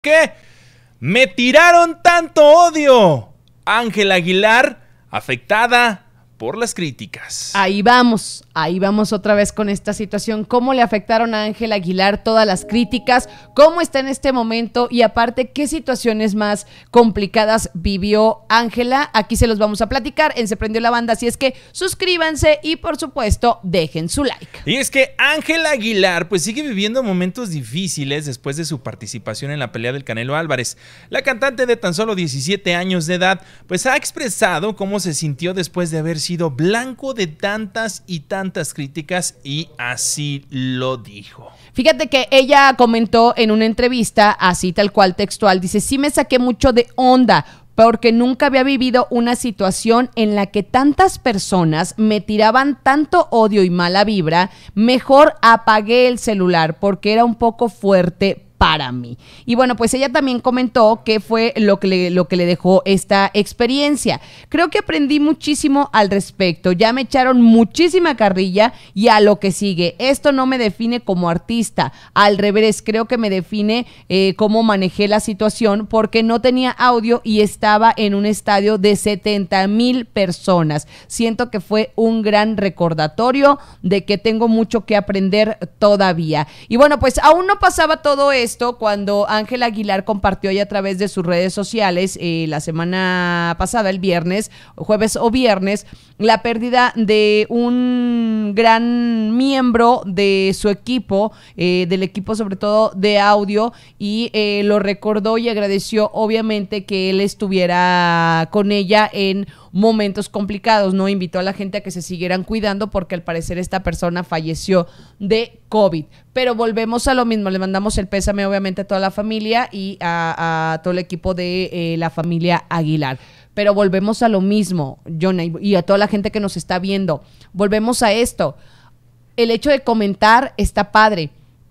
qué? Me tiraron tanto odio. Ángel Aguilar, afectada por las críticas. Ahí vamos, ahí vamos otra vez con esta situación. ¿Cómo le afectaron a Ángela Aguilar todas las críticas? ¿Cómo está en este momento? Y aparte, ¿qué situaciones más complicadas vivió Ángela? Aquí se los vamos a platicar en Se Prendió la Banda. Así es que suscríbanse y, por supuesto, dejen su like. Y es que Ángela Aguilar, pues sigue viviendo momentos difíciles después de su participación en la pelea del Canelo Álvarez. La cantante de tan solo 17 años de edad, pues ha expresado cómo se sintió después de haber sido blanco de tantas y tantas críticas y así lo dijo. Fíjate que ella comentó en una entrevista, así tal cual textual, dice, sí me saqué mucho de onda porque nunca había vivido una situación en la que tantas personas me tiraban tanto odio y mala vibra, mejor apagué el celular porque era un poco fuerte para mí. Y bueno, pues ella también comentó qué fue lo que, le, lo que le dejó esta experiencia. Creo que aprendí muchísimo al respecto. Ya me echaron muchísima carrilla y a lo que sigue. Esto no me define como artista. Al revés, creo que me define eh, cómo manejé la situación porque no tenía audio y estaba en un estadio de 70 mil personas. Siento que fue un gran recordatorio de que tengo mucho que aprender todavía. Y bueno, pues aún no pasaba todo esto esto cuando Ángel Aguilar compartió ya a través de sus redes sociales eh, la semana pasada, el viernes, jueves o viernes, la pérdida de un gran miembro de su equipo, eh, del equipo sobre todo de audio, y eh, lo recordó y agradeció obviamente que él estuviera con ella en momentos complicados, ¿no? Invitó a la gente a que se siguieran cuidando porque al parecer esta persona falleció de COVID. Pero volvemos a lo mismo, le mandamos el pésame obviamente a toda la familia y a, todo el equipo de eh, la familia Aguilar. Pero volvemos a lo mismo, Jonah, y a toda la gente que nos está viendo. Volvemos a esto. El hecho de comentar está padre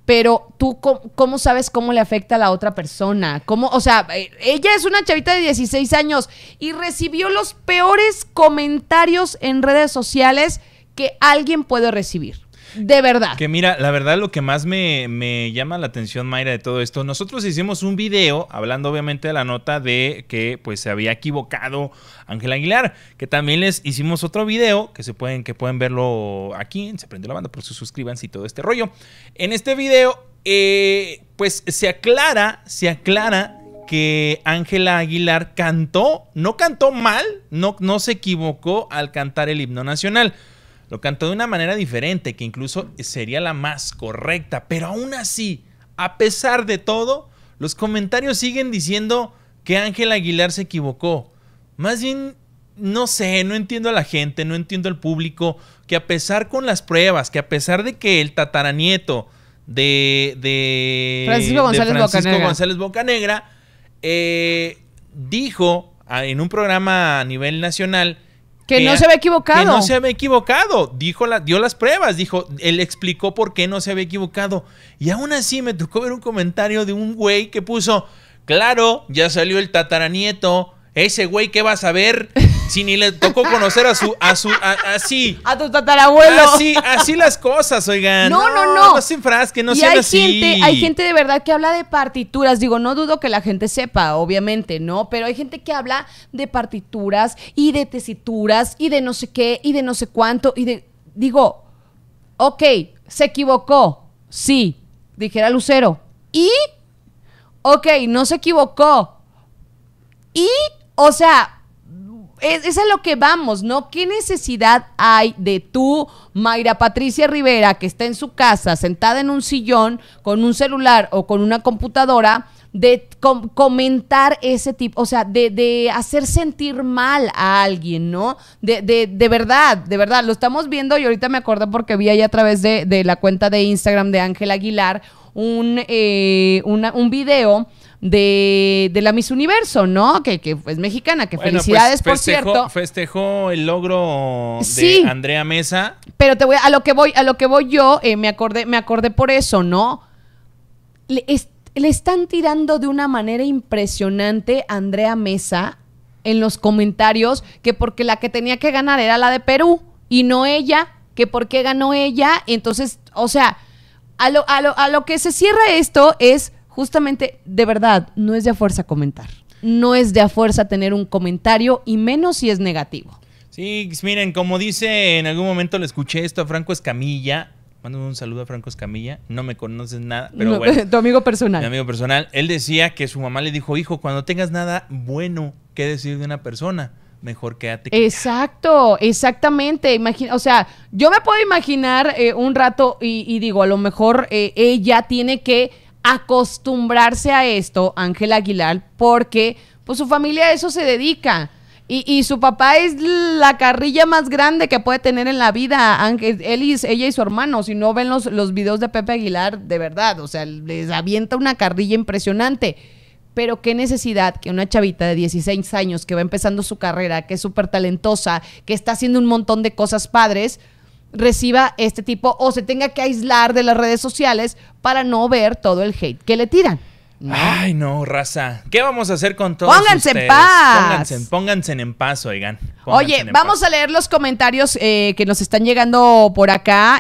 pero tú cómo sabes cómo le afecta a la otra persona. ¿Cómo, o sea, eh, ella es una chavita de 16 años y recibió los peores comentarios en redes sociales que alguien puede recibir. De verdad. Que mira, la verdad lo que más me, llama la atención, Mayra, de todo esto, nosotros hicimos un video hablando obviamente de la nota de que pues se había equivocado Ángel Aguilar, que también les hicimos otro video que se pueden, que pueden verlo aquí, se prende la banda, por sus suscriban y todo este rollo. En este video, eh, pues se aclara, se aclara que Ángela Aguilar cantó, no cantó mal, no, no se equivocó al cantar el himno nacional. Lo cantó de una manera diferente, que incluso sería la más correcta, pero aún así, a pesar de todo, los comentarios siguen diciendo que Ángel Aguilar se equivocó. Más bien, no sé, no entiendo a la gente, no entiendo al público, que a pesar con las pruebas, que a pesar de que el tataranieto de, de Francisco González, Bocanegra, eh, dijo ah, en un programa a nivel nacional que, no se había equivocado. Que no se había equivocado. Dijo la, dio las pruebas, dijo, él explicó por qué no se había equivocado. Y aún así me tocó ver un comentario de un güey que puso, claro, ya salió el tataranieto. Ese güey, ¿qué vas a ver? Si ni le tocó conocer a su, a su, así. A, tu tatarabuelo. Así, así las cosas, oigan. No, no, no. No se que no y hay Gente, hay gente de verdad que habla de partituras. Digo, no dudo que la gente sepa, obviamente, ¿no? Pero hay gente que habla de partituras y de tesituras y de no sé qué y de no sé cuánto y de... Digo, ok, se equivocó. Sí, dijera Lucero. Y, ok, no se equivocó. Y, o sea, es, es, a lo que vamos, ¿no? ¿Qué necesidad hay de tú, Mayra Patricia Rivera, que está en su casa, sentada en un sillón, con un celular o con una computadora? de comentar ese tipo, o sea, de, de, hacer sentir mal a alguien, ¿no? De, de, de, verdad, de verdad, lo estamos viendo y ahorita me acuerdo porque vi ahí a través de, la cuenta de Instagram de Ángel Aguilar un, eh, un video. De, la Miss Universo, ¿no? Que, es mexicana, que pues felicidades, por cierto. Festejó el logro de Andrea Mesa. Pero te voy a, lo que voy, a lo que voy yo, eh, me acordé, me acordé por eso, ¿no? le están tirando de una manera impresionante a Andrea Mesa en los comentarios que porque la que tenía que ganar era la de Perú y no ella, que por qué ganó ella. Entonces, o sea, a lo, a lo, a lo que se cierra esto es justamente, de verdad, no es de a fuerza comentar. No es de a fuerza tener un comentario y menos si es negativo. Sí, miren, como dice, en algún momento le escuché esto a Franco Escamilla, Mándame un saludo a Franco Escamilla, no me conoces nada, pero bueno. Tu amigo personal. Mi amigo personal. Él decía que su mamá le dijo, hijo, cuando tengas nada bueno que decir de una persona, mejor quédate. Exacto, exactamente. Imagina, o sea, yo me puedo imaginar eh, un rato y, digo, a lo mejor eh, ella tiene que acostumbrarse a esto, Ángela Aguilar, porque pues su familia a eso se dedica. Y, su papá es la carrilla más grande que puede tener en la vida, Ángel, él y, ella y su hermano. Si no ven los, los videos de Pepe Aguilar, de verdad, o sea, les avienta una carrilla impresionante. Pero qué necesidad que una chavita de 16 años que va empezando su carrera, que es súper talentosa, que está haciendo un montón de cosas padres, reciba este tipo o se tenga que aislar de las redes sociales para no ver todo el hate que le tiran. Ay, no, raza. ¿Qué vamos a hacer con todos Pónganse en paz. Pónganse, en paz, oigan. Oye, vamos a leer los comentarios eh, que nos están llegando por acá.